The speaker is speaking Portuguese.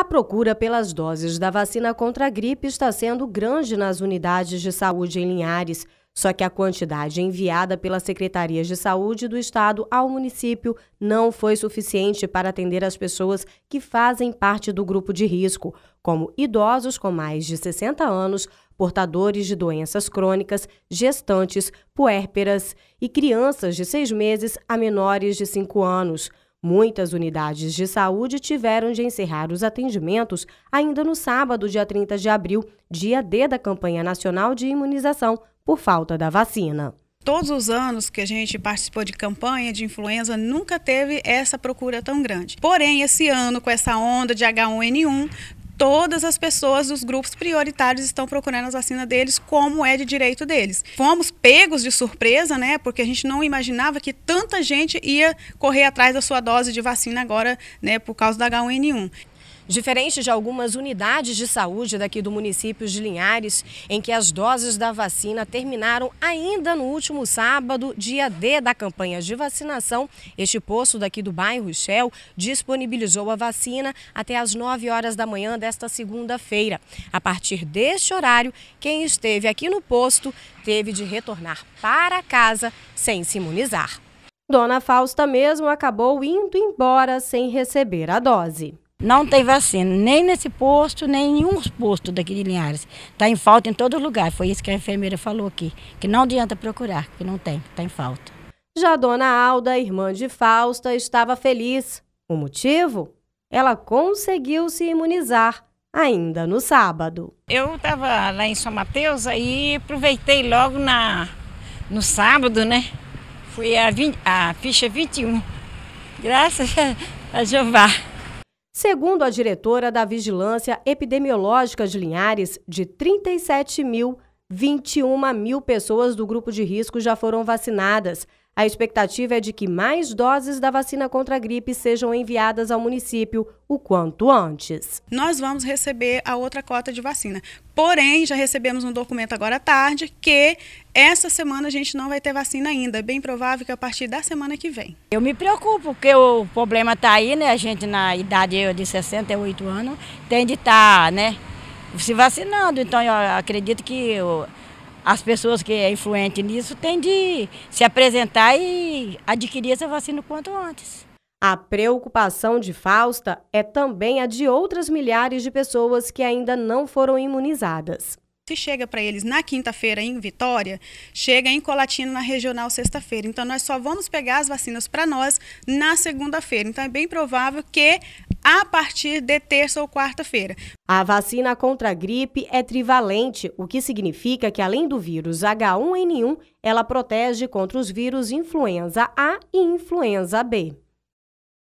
A procura pelas doses da vacina contra a gripe está sendo grande nas unidades de saúde em Linhares, só que a quantidade enviada pela Secretaria de saúde do estado ao município não foi suficiente para atender as pessoas que fazem parte do grupo de risco, como idosos com mais de 60 anos, portadores de doenças crônicas, gestantes, puérperas e crianças de seis meses a menores de cinco anos. Muitas unidades de saúde tiveram de encerrar os atendimentos ainda no sábado, dia 30 de abril, dia D da campanha nacional de imunização, por falta da vacina. Todos os anos que a gente participou de campanha de influenza, nunca teve essa procura tão grande. Porém, esse ano, com essa onda de H1N1, todas as pessoas dos grupos prioritários estão procurando as vacinas deles, como é de direito deles. Fomos pegos de surpresa, né? Porque a gente não imaginava que tanta gente ia correr atrás da sua dose de vacina agora, né? Por causa da H1N1. Diferente de algumas unidades de saúde daqui do município de Linhares, em que as doses da vacina terminaram ainda no último sábado, dia D da campanha de vacinação, este posto daqui do bairro Shell disponibilizou a vacina até às 9 horas da manhã desta segunda-feira. A partir deste horário, quem esteve aqui no posto teve de retornar para casa sem se imunizar. Dona Fausta mesmo acabou indo embora sem receber a dose. Não tem vacina, nem nesse posto, nem em nenhum posto daqui de Linhares. Está em falta em todo lugar. Foi isso que a enfermeira falou aqui, que não adianta procurar, que não tem, está em falta. Já a dona Alda, irmã de Fausta, estava feliz. O motivo? Ela conseguiu se imunizar ainda no sábado. Eu estava lá em São Mateus aí aproveitei logo na, no sábado, né? Fui a, 20, a ficha 21. Graças a, a Jeová. Segundo a diretora da Vigilância Epidemiológica de Linhares, de 37 mil, 21 mil pessoas do grupo de risco já foram vacinadas. A expectativa é de que mais doses da vacina contra a gripe sejam enviadas ao município o quanto antes. Nós vamos receber a outra cota de vacina. Porém, já recebemos um documento agora à tarde que essa semana a gente não vai ter vacina ainda. É bem provável que a partir da semana que vem. Eu me preocupo porque o problema está aí, né? A gente na idade de 68 anos tem de estar, tá, né? Se vacinando. Então, eu acredito que... Eu as pessoas que é influente nisso têm de se apresentar e adquirir essa vacina o quanto antes. A preocupação de Fausta é também a de outras milhares de pessoas que ainda não foram imunizadas. Se chega para eles na quinta-feira em Vitória, chega em Colatina na regional sexta-feira. Então nós só vamos pegar as vacinas para nós na segunda-feira. Então é bem provável que a partir de terça ou quarta-feira. A vacina contra a gripe é trivalente, o que significa que além do vírus H1N1, ela protege contra os vírus influenza A e influenza B.